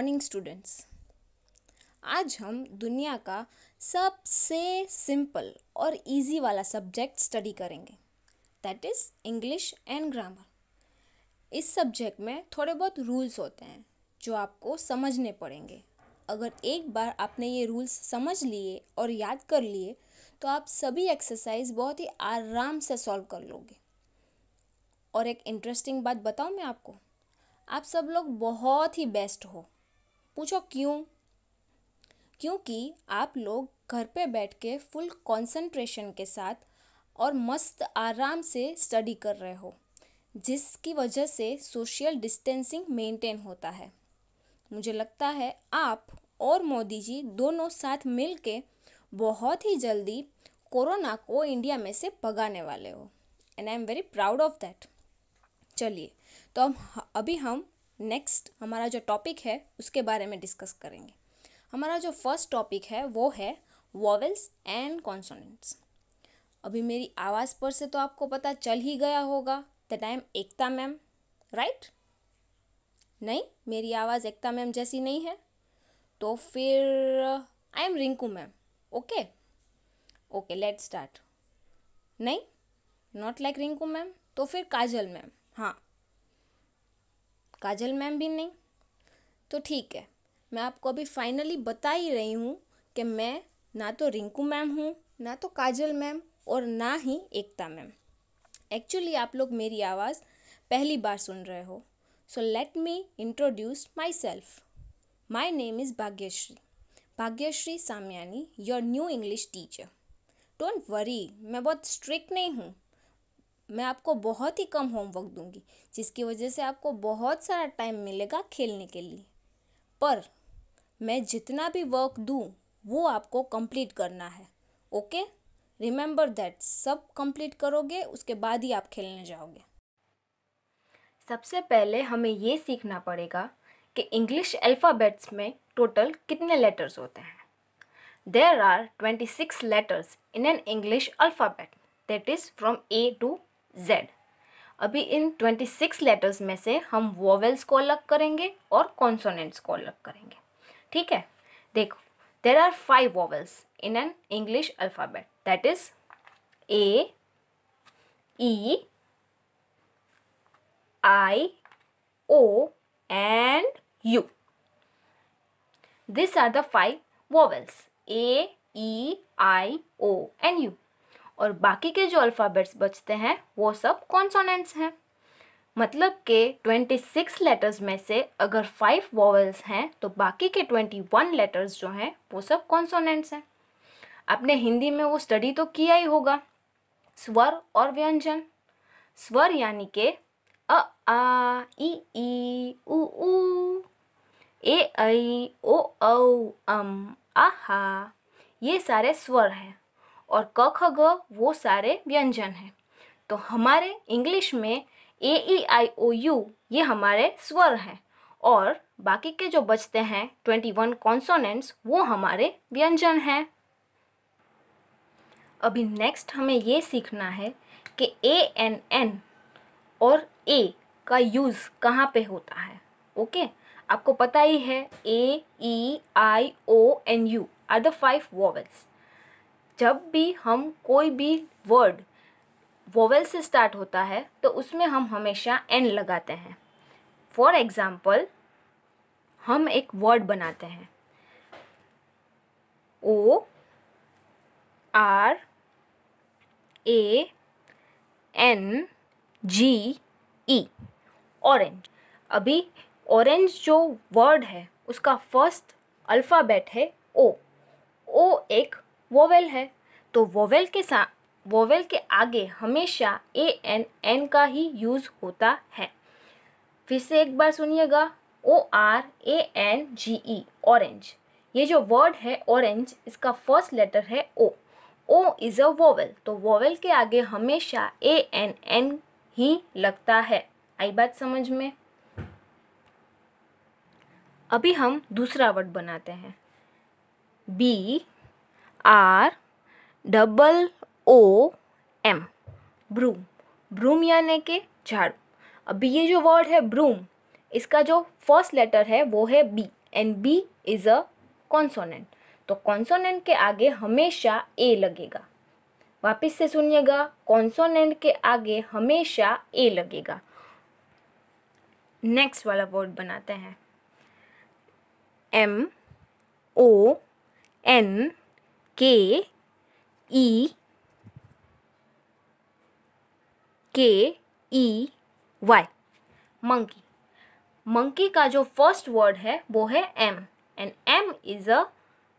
morning students आज हम दुनिया का सबसे सिंपल और इजी वाला सब्जेक्ट स्टडी करेंगे that is English and grammar इस सब्जेक्ट में थोड़े बहुत रूल्स होते हैं जो आपको समझने पड़ेंगे अगर एक बार आपने ये रूल्स समझ लिए और याद कर लिए तो आप सभी एक्सरसाइज बहुत ही आराम से सॉल्व कर लोगे और एक इंटरेस्टिंग बात बताऊँ मैं आपको आप सब लोग बहुत ही बेस्ट हो पूछो क्यों क्योंकि आप लोग घर पे बैठ के फुल कंसंट्रेशन के साथ और मस्त आराम से स्टडी कर रहे हो जिसकी वजह से सोशल डिस्टेंसिंग मेंटेन होता है मुझे लगता है आप और मोदी जी दोनों साथ मिल के बहुत ही जल्दी कोरोना को इंडिया में से भगाने वाले हो and I am very proud of that चलिए तो अब अभी हम नेक्स्ट हमारा जो टॉपिक है उसके बारे में डिस्कस करेंगे हमारा जो फर्स्ट टॉपिक है वो है वॉवल्स एंड कॉन्सोनेंट्स अभी मेरी आवाज़ पर से तो आपको पता चल ही गया होगा the time Ekta ma'am right नहीं मेरी आवाज़ एकता मैम जैसी नहीं है तो फिर I am Rinku ma'am okay okay let start नहीं नॉट लाइक रिंकू मैम तो फिर काजल मैम हाँ काजल मैम भी नहीं तो ठीक है मैं आपको अभी फाइनली बता ही रही हूँ कि मैं ना तो रिंकू मैम हूँ ना तो काजल मैम और ना ही एकता मैम एक्चुअली आप लोग मेरी आवाज़ पहली बार सुन रहे हो so let me introduce myself my name is Bhagyashree Bhagyashree Samayani your new English teacher don't worry मैं बहुत स्ट्रिक्ट नहीं हूँ मैं आपको बहुत ही कम होमवर्क दूंगी जिसकी वजह से आपको बहुत सारा टाइम मिलेगा खेलने के लिए पर मैं जितना भी वर्क दूँ वो आपको कंप्लीट करना है ओके रिमेंबर दैट सब कंप्लीट करोगे उसके बाद ही आप खेलने जाओगे सबसे पहले हमें ये सीखना पड़ेगा कि इंग्लिश अल्फ़ाबेट्स में टोटल कितने लेटर्स होते हैं there are twenty six letters in an English alphabet that is from A to Z अभी इन 26 लेटर्स में से हम वॉवेल्स को अलग करेंगे और कॉन्सोनेंट्स को अलग करेंगे ठीक है देखो there are five vowels in an English alphabet that is A I O and U this are the five vowels A E I O and U और बाकी के जो अल्फ़ाबेट्स बचते हैं वो सब कॉन्सोनेंट्स हैं मतलब के 26 लेटर्स में से अगर फाइव वॉवल्स हैं तो बाकी के 21 लेटर्स जो हैं वो सब कॉन्सोनेंट्स हैं आपने हिंदी में वो स्टडी तो किया ही होगा स्वर और व्यंजन स्वर यानी के अ आ ई ई उ ऊ ए ऐ ओ औ अम आहा ये सारे स्वर हैं और क ख ग वो सारे व्यंजन हैं तो हमारे इंग्लिश में ए ई आई ओ यू ये हमारे स्वर हैं और बाकी के जो बचते हैं ट्वेंटी वन कॉन्सोनेंट्स वो हमारे व्यंजन हैं अभी नेक्स्ट हमें ये सीखना है कि ए एन एन और ए का यूज़ कहाँ पे होता है ओके आपको पता ही है A E I O and U are the five vowels जब भी हम कोई भी वर्ड वोवेल से स्टार्ट होता है तो उसमें हम हमेशा एन लगाते हैं फॉर एग्ज़ाम्पल हम एक वर्ड बनाते हैं O R A N G E orange अभी ऑरेंज जो वर्ड है उसका फर्स्ट अल्फ़ाबेट है ओ ओ एक वोवेल है तो वोवेल के साथ वोवेल के आगे हमेशा ए एन एन का ही यूज़ होता है फिर से एक बार सुनिएगा O R A N G E orange ये जो वर्ड है ऑरेंज इसका फर्स्ट लेटर है O O is a vowel तो वोवेल के आगे हमेशा ए एन एन ही लगता है आई बात समझ में अभी हम दूसरा वर्ड बनाते हैं B R double O M broom broom यानी कि झाड़ू अभी ये जो वर्ड है ब्रूम इसका जो फर्स्ट लेटर है वो है B and B is a consonant तो कॉन्सोनेंट के आगे हमेशा ए लगेगा वापस से सुनिएगा कॉन्सोनेंट के आगे हमेशा ए लगेगा नेक्स्ट वाला वर्ड बनाते हैं एम ओ एन के ई के ई वाई मंकी मंकी का जो फर्स्ट वर्ड है वो है M and M is a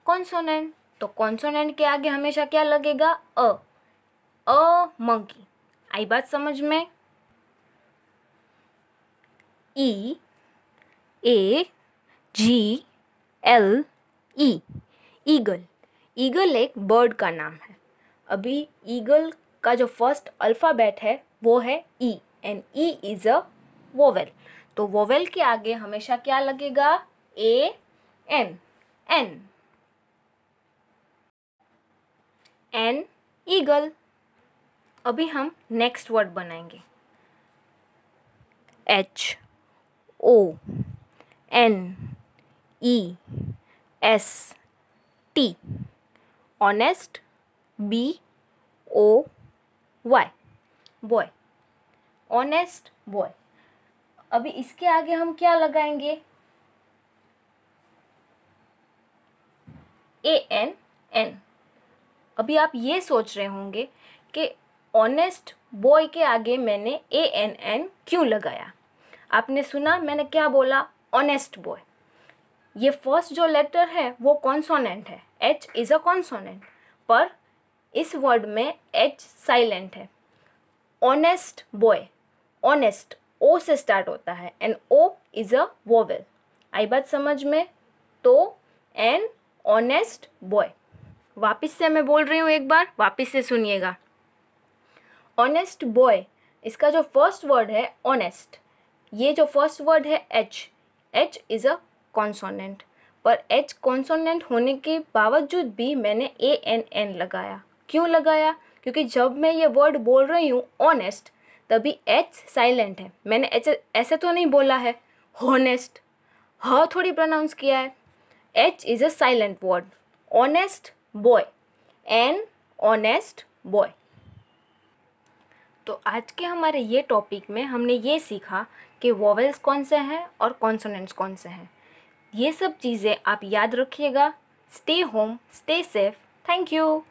consonant तो कॉन्सोनेंट के आगे हमेशा क्या लगेगा अ अ मंकी आई बात समझ में E A G L E eagle eagle एक बर्ड का नाम है अभी ईगल का जो फर्स्ट अल्फ़ाबेट है वो है E and E is a vowel तो वोवेल के आगे हमेशा क्या लगेगा A N N N eagle अभी हम नेक्स्ट वर्ड बनाएंगे H O N E S T honest B O Y boy honest boy अभी इसके आगे हम क्या लगाएंगे ए एन एन अभी आप ये सोच रहे होंगे कि ऑनेस्ट बॉय के आगे मैंने ए एन एन क्यों लगाया आपने सुना मैंने क्या बोला ऑनेस्ट बॉय ये फर्स्ट जो लेटर है वो कॉन्सोनेंट है एच इज़ अ कॉन्सोनेंट पर इस वर्ड में एच साइलेंट है ऑनेस्ट बॉय ऑनेस्ट ओ से स्टार्ट होता है and O is a vowel आई बात समझ में तो एन ऑनेस्ट बॉय वापस से मैं बोल रही हूँ एक बार वापस से सुनिएगा ऑनेस्ट बॉय इसका जो फर्स्ट वर्ड है ऑनेस्ट ये जो फर्स्ट वर्ड है H H is a consonant पर एच कॉन्सोनेंट होने के बावजूद भी मैंने ए एन एन लगाया क्यों लगाया क्योंकि जब मैं ये वर्ड बोल रही हूँ ऑनेस्ट तभी एच साइलेंट है मैंने एच ऐसे तो नहीं बोला है होनेस्ट ह हाँ, थोड़ी प्रोनाउंस किया है H is a silent word honest boy an honest boy तो आज के हमारे ये टॉपिक में हमने ये सीखा कि वॉवेल्स कौन से हैं और कॉन्सोनेंट्स कौन से हैं ये सब चीज़ें आप याद रखिएगा stay home stay safe thank you